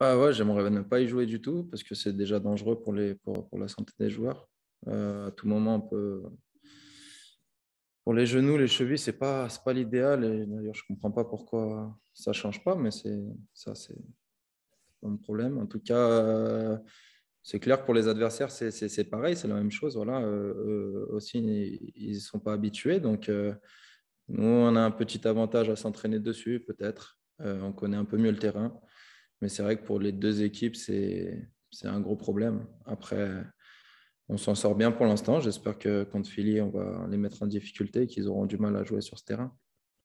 Ah ouais, j'aimerais ne pas y jouer du tout parce que c'est déjà dangereux pour, les, pour, pour la santé des joueurs. Euh, à tout moment, on peut. Pour les genoux, les chevilles, c'est pas, pas l'idéal. Et d'ailleurs, je comprends pas pourquoi ça change pas, mais c'est ça, c'est pas mon problème. En tout cas, euh, c'est clair que pour les adversaires, c'est pareil, c'est la même chose. Voilà, euh, aussi, ils ne sont pas habitués. Donc, nous, on a un petit avantage à s'entraîner dessus, peut-être. on connaît un peu mieux le terrain. Mais c'est vrai que pour les deux équipes, c'est un gros problème. Après, on s'en sort bien pour l'instant. J'espère que contre Philly, on va les mettre en difficulté et qu'ils auront du mal à jouer sur ce terrain.